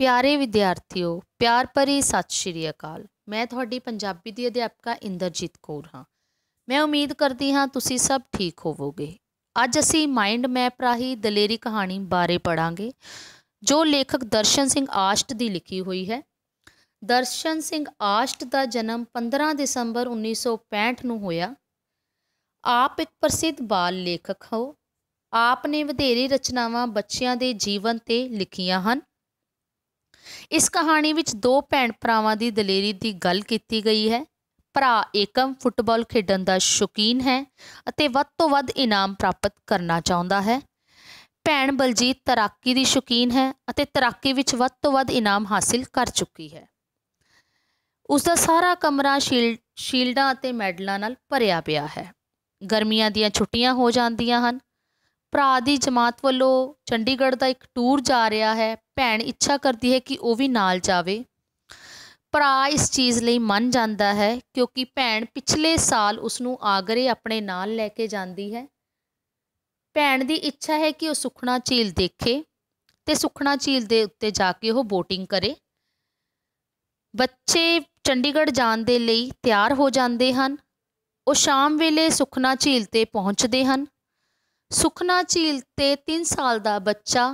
ਪਿਆਰੇ ਵਿਦਿਆਰਥੀਓ ਪਿਆਰ ਭਰੀ ਸਤਿ ਸ਼੍ਰੀ ਅਕਾਲ ਮੈਂ ਤੁਹਾਡੀ ਪੰਜਾਬੀ ਦੀ ਅਧਿਆਪਕਾ ਇੰਦਰਜੀਤ ਕੌਰ ਹਾਂ ਮੈਂ ਉਮੀਦ ਕਰਦੀ ਹਾਂ ਤੁਸੀਂ ਸਭ ਠੀਕ ਹੋਵੋਗੇ ਅੱਜ ਅਸੀਂ ਮਾਈਂਡ ਮੈਪ ਰਾਹੀਂ ਦਲੇਰੀ ਕਹਾਣੀ ਬਾਰੇ ਪੜਾਂਗੇ ਜੋ ਲੇਖਕ ਦਰਸ਼ਨ ਸਿੰਘ ਆਸ਼ਟ ਦੀ ਲਿਖੀ ਹੋਈ ਹੈ ਦਰਸ਼ਨ ਸਿੰਘ ਆਸ਼ਟ ਦਾ ਜਨਮ 15 ਦਸੰਬਰ 1965 ਨੂੰ ਹੋਇਆ ਆਪ ਇੱਕ ਪ੍ਰਸਿੱਧ ਬਾਲ ਲੇਖਕ ਹੋ ਆਪ ਨੇ ਵਧੇਰੇ ਰਚਨਾਵਾਂ ਬੱਚਿਆਂ ਦੇ ਜੀਵਨ ਤੇ ਲਿਖੀਆਂ ਹਨ ਇਸ ਕਹਾਣੀ ਵਿੱਚ ਦੋ ਭੈਣ ਭਰਾਵਾਂ ਦੀ ਦਲੇਰੀ ਦੀ ਗੱਲ ਕੀਤੀ ਗਈ ਹੈ ਭਰਾ ਏਕਮ ਫੁੱਟਬਾਲ ਖੇਡਣ ਦਾ ਸ਼ੌਕੀਨ ਹੈ ਅਤੇ ਵੱਧ ਤੋਂ ਵੱਧ ਇਨਾਮ ਪ੍ਰਾਪਤ ਕਰਨਾ ਚਾਹੁੰਦਾ ਹੈ ਭੈਣ ਬਲਜੀਤ ਤਰਾਕੀ ਦੀ ਸ਼ੌਕੀਨ ਹੈ ਅਤੇ ਤਰਾਕੀ ਵਿੱਚ ਵੱਧ ਤੋਂ ਵੱਧ ਇਨਾਮ ਹਾਸਿਲ ਕਰ ਚੁੱਕੀ ਹੈ ਉਸ ਦਾ ਸਾਰਾ ਕਮਰਾ ਸ਼ੀਲਡਾਂ ਅਤੇ ਮੈਡਲਾਂ ਨਾਲ ਭਰਿਆ ਪਿਆ ਹੈ ਗਰਮੀਆਂ ਦੀਆਂ ਛੁੱਟੀਆਂ ਹੋ ਜਾਂਦੀਆਂ ਹਨ ਭਰਾ ਦੀ ਜਮਾਤ ਵੱਲੋਂ ਚੰਡੀਗੜ੍ਹ ਦਾ ਇੱਕ ਟੂਰ ਜਾ ਰਿਹਾ ਹੈ ਭੈਣ ਇੱਛਾ ਕਰਦੀ ਹੈ ਕਿ ਉਹ ਵੀ ਨਾਲ ਜਾਵੇ ਭਰਾ ਇਸ ਚੀਜ਼ ਲਈ ਮੰਨ ਜਾਂਦਾ ਹੈ ਕਿਉਂਕਿ ਭੈਣ ਪਿਛਲੇ ਸਾਲ ਉਸ ਨੂੰ ਆਗਰੇ ਆਪਣੇ ਨਾਲ ਲੈ ਕੇ ਜਾਂਦੀ ਹੈ ਭੈਣ ਦੀ ਇੱਛਾ ਹੈ ਕਿ ਉਹ ਸੁਖਣਾ ਝੀਲ ਦੇਖੇ ਤੇ ਸੁਖਣਾ ਝੀਲ ਦੇ ਉੱਤੇ ਜਾ ਕੇ ਉਹ ਬੋਟਿੰਗ ਕਰੇ ਬੱਚੇ ਚੰਡੀਗੜ੍ਹ ਜਾਣ ਦੇ ਲਈ ਤਿਆਰ ਹੋ ਜਾਂਦੇ ਹਨ ਉਹ ਸ਼ਾਮ ਵੇਲੇ ਸੁਖਨਾ ਝੀਲ ਤੇ ਪਹੁੰਚਦੇ ਹਨ ਸੁਖਨਾ ਝੀਲ ਤੇ 3 ਸਾਲ ਦਾ ਬੱਚਾ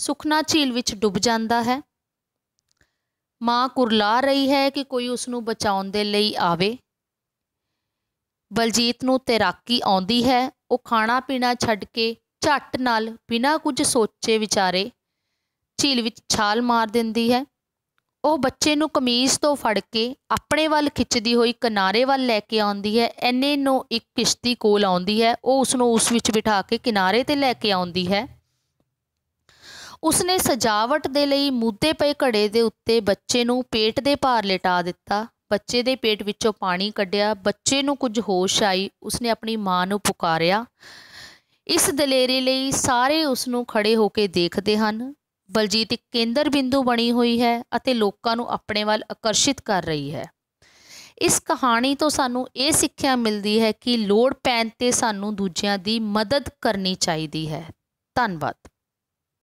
ਸੁਖਨਾ ਝੀਲ ਵਿੱਚ ਡੁੱਬ ਜਾਂਦਾ ਹੈ ਮਾਂ ਕੁਰਲਾ ਰਹੀ ਹੈ ਕਿ ਕੋਈ ਉਸ ਨੂੰ ਬਚਾਉਣ ਦੇ ਲਈ ਆਵੇ ਬਲਜੀਤ ਨੂੰ ਤੈਰਾਕੀ ਆਉਂਦੀ ਹੈ ਉਹ ਖਾਣਾ ਪੀਣਾ ਛੱਡ ਕੇ ਝੱਟ ਨਾਲ ਬਿਨਾਂ ਕੁਝ ਸੋਚੇ ਵਿਚਾਰੇ ਝੀਲ ਵਿੱਚ ਛਾਲ ਮਾਰ ਦਿੰਦੀ ਹੈ ਉਹ ਬੱਚੇ ਨੂੰ ਕਮੀਜ਼ ਤੋਂ ਫੜ ਕੇ ਆਪਣੇ ਵੱਲ ਖਿੱਚਦੀ ਹੋਈ ਕਿਨਾਰੇ ਵੱਲ ਲੈ ਕੇ ਆਉਂਦੀ ਹੈ ਐਨੇ ਨੂੰ ਇੱਕ ਕਿਸ਼ਤੀ ਕੋਲ ਆਉਂਦੀ ਹੈ ਉਹ ਉਸ ਨੂੰ ਉਸ ਵਿੱਚ ਬਿਠਾ ਕੇ ਕਿਨਾਰੇ ਤੇ ਲੈ ਕੇ ਆਉਂਦੀ ਹੈ ਉਸਨੇ ਸਜਾਵਟ ਦੇ ਲਈ ਮੂਤੇ ਪਏ ਘੜੇ ਦੇ ਉੱਤੇ ਬੱਚੇ ਨੂੰ ਪੇਟ ਦੇ ਭਾਰ ਲਟਾ ਦਿੱਤਾ ਬੱਚੇ ਦੇ ਪੇਟ ਵਿੱਚੋਂ ਪਾਣੀ ਕੱਢਿਆ ਬੱਚੇ ਨੂੰ ਕੁਝ ਹੋਸ਼ ਆਈ ਉਸਨੇ ਆਪਣੀ ਮਾਂ ਨੂੰ ਪੁਕਾਰਿਆ ਇਸ ਦਲੇਰੀ ਲਈ ਸਾਰੇ ਉਸ ਨੂੰ ਖੜੇ ਹੋ ਕੇ ਦੇਖਦੇ ਹਨ ਬਲਜੀਤ ਇੱਕ ਕੇਂਦਰ ਬਿੰਦੂ ਬਣੀ ਹੋਈ ਹੈ ਅਤੇ ਲੋਕਾਂ ਨੂੰ ਆਪਣੇ ਵੱਲ ਆਕਰਸ਼ਿਤ ਕਰ ਰਹੀ ਹੈ ਇਸ ਕਹਾਣੀ ਤੋਂ ਸਾਨੂੰ ਇਹ ਸਿੱਖਿਆ ਮਿਲਦੀ ਹੈ ਕਿ ਲੋੜ ਪੈਣ ਤੇ ਸਾਨੂੰ ਦੂਜਿਆਂ ਦੀ ਮਦਦ ਕਰਨੀ ਚਾਹੀਦੀ ਹੈ ਧੰਨਵਾਦ